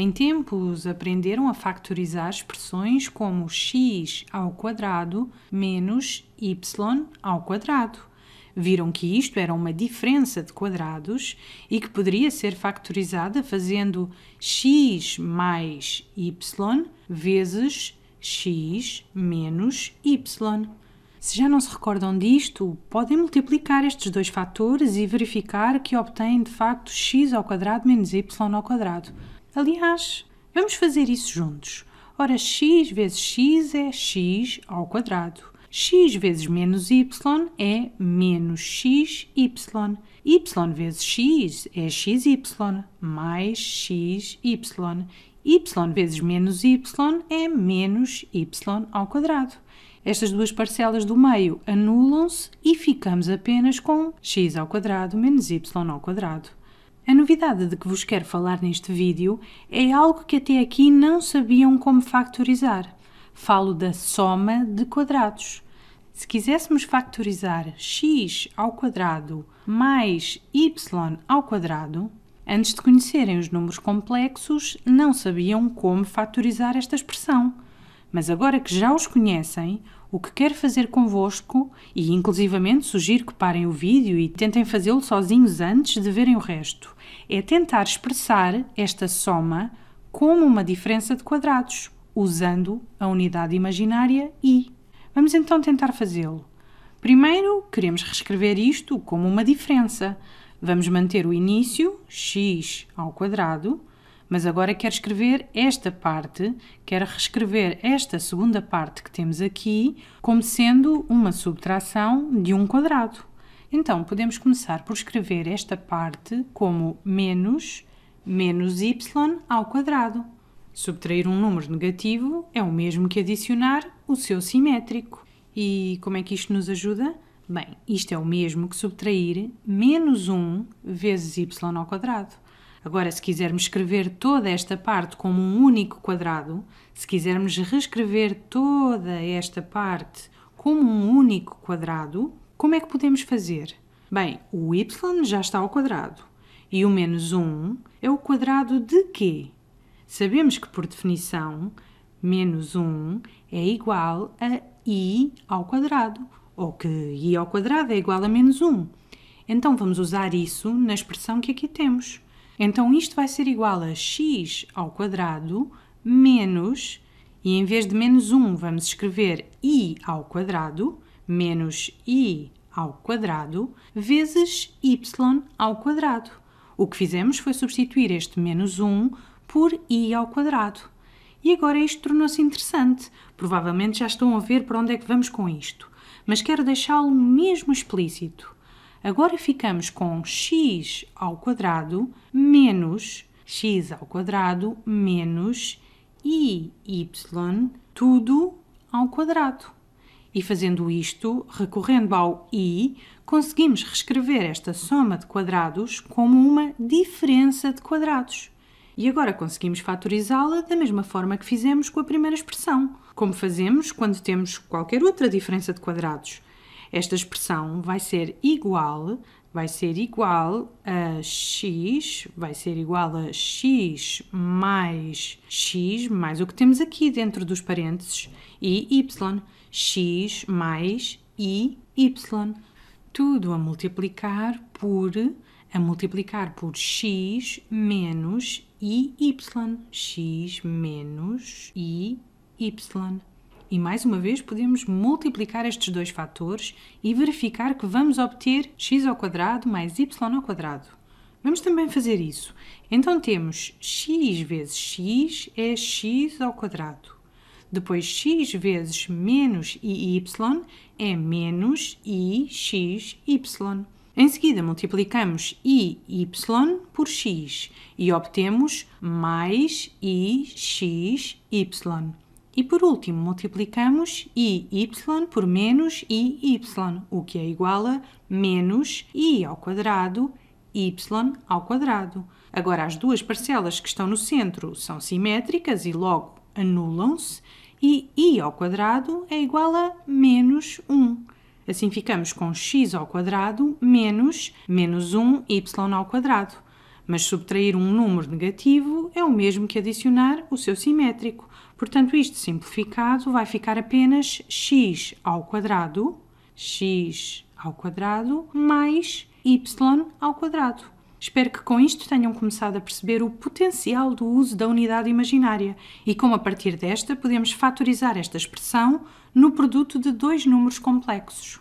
Em tempos, aprenderam a factorizar expressões como x ao quadrado menos y ao quadrado. Viram que isto era uma diferença de quadrados e que poderia ser factorizada fazendo x mais y vezes x menos y. Se já não se recordam disto, podem multiplicar estes dois fatores e verificar que obtêm de facto x ao quadrado menos y ao quadrado. Aliás, vamos fazer isso juntos. Ora, x vezes x é x ao quadrado. x vezes menos y é menos xy. y vezes x é xy mais xy. y vezes menos y é menos y ao quadrado. Estas duas parcelas do meio anulam-se e ficamos apenas com x ao quadrado menos y ao quadrado. A novidade de que vos quero falar neste vídeo é algo que até aqui não sabiam como factorizar. Falo da soma de quadrados. Se quiséssemos factorizar x ao quadrado mais y ao quadrado, antes de conhecerem os números complexos, não sabiam como factorizar esta expressão. Mas agora que já os conhecem, o que quer fazer convosco e, inclusivamente, sugiro que parem o vídeo e tentem fazê-lo sozinhos antes de verem o resto. É tentar expressar esta soma como uma diferença de quadrados, usando a unidade imaginária i. Vamos então tentar fazê-lo. Primeiro, queremos reescrever isto como uma diferença. Vamos manter o início, x ao quadrado, mas agora quero escrever esta parte, quero reescrever esta segunda parte que temos aqui como sendo uma subtração de um quadrado. Então, podemos começar por escrever esta parte como menos menos y ao quadrado. Subtrair um número negativo é o mesmo que adicionar o seu simétrico. E como é que isto nos ajuda? Bem, isto é o mesmo que subtrair menos 1 vezes y ao quadrado. Agora, se quisermos escrever toda esta parte como um único quadrado, se quisermos reescrever toda esta parte como um único quadrado, como é que podemos fazer? Bem, o y já está ao quadrado e o menos 1 é o quadrado de quê? Sabemos que, por definição, menos 1 é igual a i ao quadrado, ou que i ao quadrado é igual a menos 1. Então, vamos usar isso na expressão que aqui temos. Então isto vai ser igual a x ao quadrado menos, e em vez de menos 1 vamos escrever i ao quadrado, menos i ao quadrado, vezes y ao quadrado. O que fizemos foi substituir este menos 1 por i ao quadrado. E agora isto tornou-se interessante. Provavelmente já estão a ver para onde é que vamos com isto. Mas quero deixá-lo mesmo explícito. Agora ficamos com x ao quadrado menos x ao quadrado menos i y tudo ao quadrado. E fazendo isto, recorrendo ao i, conseguimos reescrever esta soma de quadrados como uma diferença de quadrados. E agora conseguimos fatorizá-la da mesma forma que fizemos com a primeira expressão, como fazemos quando temos qualquer outra diferença de quadrados. Esta expressão vai ser igual, vai ser igual a x, vai ser igual a x mais x mais o que temos aqui dentro dos parênteses e y, x mais e y. Tudo a multiplicar por a multiplicar por x menos e y, x menos e y. E mais uma vez podemos multiplicar estes dois fatores e verificar que vamos obter x ao quadrado mais y ao quadrado. Vamos também fazer isso. Então temos x vezes x é x ao quadrado. Depois x vezes menos iy é menos ixy. Em seguida, multiplicamos iy y por x e obtemos mais ixy. E por último, multiplicamos i por menos i o que é igual a menos i ao quadrado y ao quadrado. Agora as duas parcelas que estão no centro são simétricas e logo anulam-se e i ao quadrado é igual a menos 1. Assim ficamos com x ao quadrado menos menos 1y ao quadrado. Mas subtrair um número negativo é o mesmo que adicionar o seu simétrico. Portanto, isto simplificado vai ficar apenas x ao quadrado, x ao quadrado mais y ao quadrado. Espero que com isto tenham começado a perceber o potencial do uso da unidade imaginária e como a partir desta podemos fatorizar esta expressão no produto de dois números complexos.